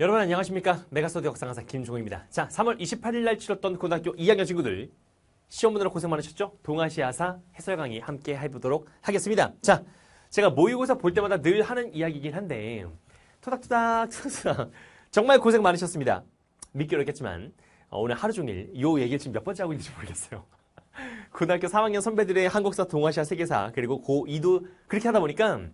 여러분 안녕하십니까 메가스터디 역사강사 김종호입니다 자 3월 28일 날 치렀던 고등학교 2학년 친구들 시험 문으로 고생 많으셨죠? 동아시아사 해설 강의 함께 해보도록 하겠습니다 자 제가 모의고사 볼 때마다 늘 하는 이야기이긴 한데 토닥토닥 토닥토닥 정말 고생 많으셨습니다 믿기 어렵겠지만 어, 오늘 하루 종일 요 얘기를 지금 몇 번째 하고 있는지 모르겠어요 고등학교 3학년 선배들의 한국사, 동아시아, 세계사 그리고 고2도 그렇게 하다 보니까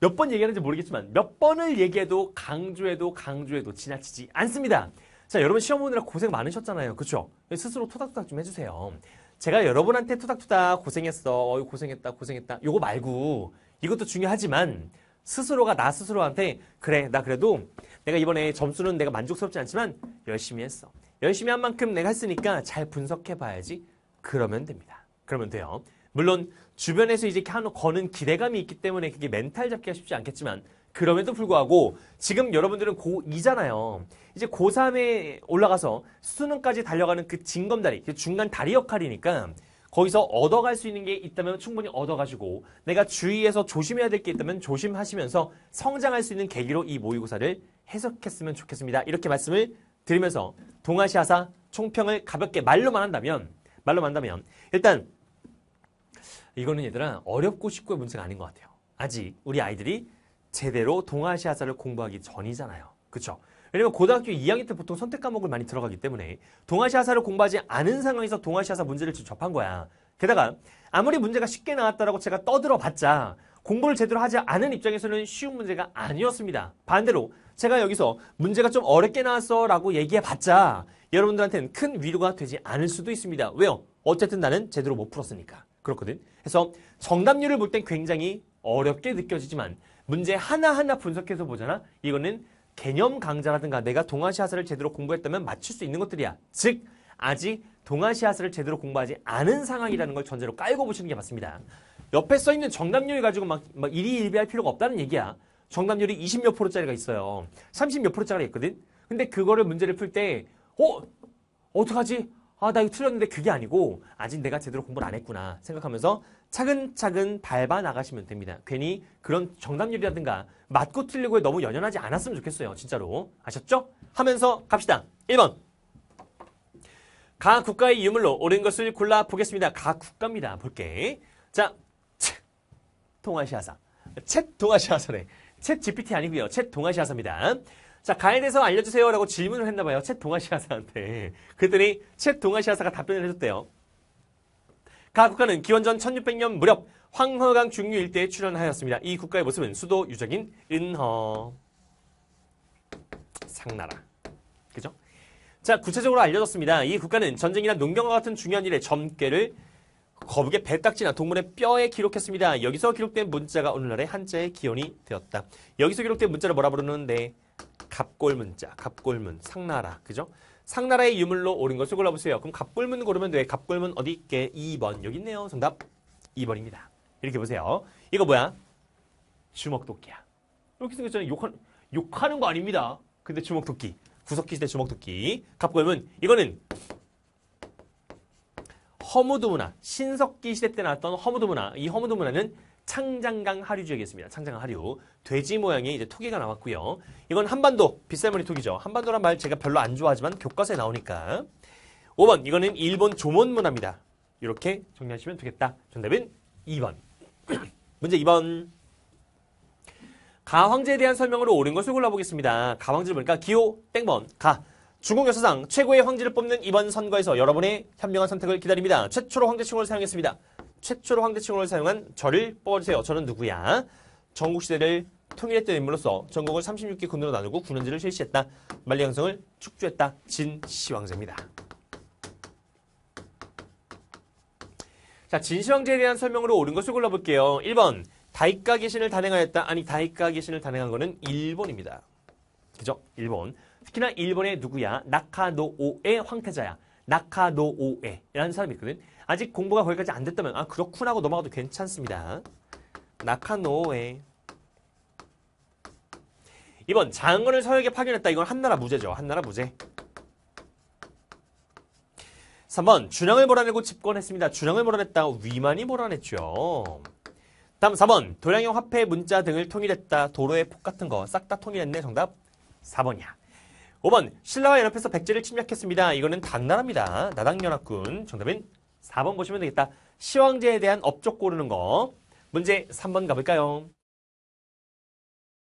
몇번 얘기하는지 모르겠지만 몇 번을 얘기해도 강조해도 강조해도 지나치지 않습니다. 자, 여러분 시험 오느라 고생 많으셨잖아요. 그렇죠 스스로 토닥토닥 좀 해주세요. 제가 여러분한테 토닥토닥 고생했어. 어이, 고생했다, 고생했다. 요거 말고 이것도 중요하지만 스스로가 나 스스로한테 그래, 나 그래도 내가 이번에 점수는 내가 만족스럽지 않지만 열심히 했어. 열심히 한 만큼 내가 했으니까 잘 분석해 봐야지. 그러면 됩니다. 그러면 돼요. 물론 주변에서 이제 거는 기대감이 있기 때문에 그게 멘탈 잡기가 쉽지 않겠지만 그럼에도 불구하고 지금 여러분들은 고2잖아요. 이제 고3에 올라가서 수능까지 달려가는 그징검다리그 중간 다리 역할이니까 거기서 얻어갈 수 있는 게 있다면 충분히 얻어가지고 내가 주위에서 조심해야 될 게 있다면 조심하시면서 성장할 수 있는 계기로 이 모의고사를 해석했으면 좋겠습니다. 이렇게 말씀을 드리면서 동아시아사 총평을 가볍게 말로만 한다면 말로만 한다면 일단 이거는 얘들아 어렵고 쉽고의 문제가 아닌 것 같아요. 아직 우리 아이들이 제대로 동아시아사를 공부하기 전이잖아요. 그렇죠? 왜냐면 고등학교 2학년 때 보통 선택 과목을 많이 들어가기 때문에 동아시아사를 공부하지 않은 상황에서 동아시아사 문제를 지금 접한 거야. 게다가 아무리 문제가 쉽게 나왔다라고 제가 떠들어봤자 공부를 제대로 하지 않은 입장에서는 쉬운 문제가 아니었습니다. 반대로 제가 여기서 문제가 좀 어렵게 나왔어 라고 얘기해봤자 여러분들한테는 큰 위로가 되지 않을 수도 있습니다. 왜요? 어쨌든 나는 제대로 못 풀었으니까. 그렇거든. 그래서 정답률을 볼 땐 굉장히 어렵게 느껴지지만 문제 하나하나 분석해서 보잖아. 이거는 개념 강좌라든가 내가 동아시아사를 제대로 공부했다면 맞출 수 있는 것들이야. 즉 아직 동아시아사를 제대로 공부하지 않은 상황이라는 걸 전제로 깔고 보시는 게 맞습니다. 옆에 써 있는 정답률 가지고 막, 막 일희일비할 필요가 없다는 얘기야. 정답률이 20몇 프로짜리가 있어요. 30몇 프로짜리가 있거든. 근데 그거를 문제를 풀 때, 어? 어떡하지? 아, 나 이거 틀렸는데 그게 아니고 아직 내가 제대로 공부를 안 했구나 생각하면서 차근차근 밟아 나가시면 됩니다. 괜히 그런 정답률이라든가 맞고 틀리고에 너무 연연하지 않았으면 좋겠어요. 진짜로. 아셨죠? 하면서 갑시다. 1번. 각 국가의 유물로 옳은 것을 골라보겠습니다. 각 국가입니다. 볼게. 자, 챗 동아시아사. 챗 동아시아사네. 챗 GPT 아니고요. 챗 동아시아사입니다. 자, 가에 대해서 알려주세요. 라고 질문을 했나 봐요. 챗 동아시아사한테. 그랬더니 챗 동아시아사가 답변을 해줬대요. 각 국가는 기원전 1600년 무렵 황허강 중류 일대에 출현하였습니다. 이 국가의 모습은 수도 유적인 은허 상나라. 그죠? 자, 구체적으로 알려졌습니다. 이 국가는 전쟁이나 농경과 같은 중요한 일의 점괘를 거북의 배딱지나 동물의 뼈에 기록했습니다. 여기서 기록된 문자가 오늘날의 한자의 기원이 되었다. 여기서 기록된 문자를 뭐라 부르는데 갑골문자, 갑골문, 상나라, 그죠? 상나라의 유물로 오른 것을 골라보세요. 그럼 갑골문 고르면 돼. 갑골문 어디 있게? 2번. 여기 있네요. 정답 2번입니다. 이렇게 보세요. 이거 뭐야? 주먹도끼야. 이렇게 생겼잖아요. 욕한, 욕하는 거 아닙니다. 근데 주먹도끼. 구석기 시대 주먹도끼. 갑골문. 이거는 허무도 문화. 신석기 시대 때 나왔던 허무도 문화. 이 허무도 문화는 창장강 하류 지역에 있습니다. 창장강 하류. 돼지 모양의 이제 토기가 나왔고요. 이건 한반도 빗살머리 토기죠. 한반도란 말 제가 별로 안 좋아하지만 교과서에 나오니까. 5번 이거는 일본 조문 문화입니다. 이렇게 정리하시면 되겠다. 정답은 2번. 문제 2번. 가황제에 대한 설명으로 옳은 것을 골라보겠습니다. 가황제를 보니까 기호 땡번 가. 중국 역사상 최고의 황제를 뽑는 이번 선거에서 여러분의 현명한 선택을 기다립니다. 최초로 황제 칭호를 사용했습니다. 최초로 황제칭호를 사용한 저를 뽑아주세요. 저는 누구야? 전국시대를 통일했던 인물로서 전국을 36개 군으로 나누고 군원제를 실시했다. 만리왕성을 축조했다. 진시황제입니다. 자, 진시황제에 대한 설명으로 옳은 것을 골라볼게요. 1번 다이까 개신을 단행하였다. 아니 다이까 개신을 단행한 것은 일본입니다. 그죠? 일본. 특히나 일본의 누구야? 나카노오의 황태자야. 나카노오에라는 사람이 있거든. 아직 공부가 거기까지 안 됐다면 아 그렇구나 하고 넘어가도 괜찮습니다. 나카노오에 이번 장군을 서역에 파견했다. 이건 한나라 무죄죠. 한나라 무죄. 3번 준영을 몰아내고 집권했습니다. 준영을 몰아냈다. 위만이 몰아냈죠. 다음 4번 도량형 화폐 문자 등을 통일했다. 도로의 폭 같은 거 싹 다 통일했네. 정답 4번이야. 5번 신라와 연합해서 백제를 침략했습니다. 이거는 당나라입니다. 나당연합군. 정답인 4번 보시면 되겠다. 시황제에 대한 업적 고르는 거. 문제 3번 가볼까요?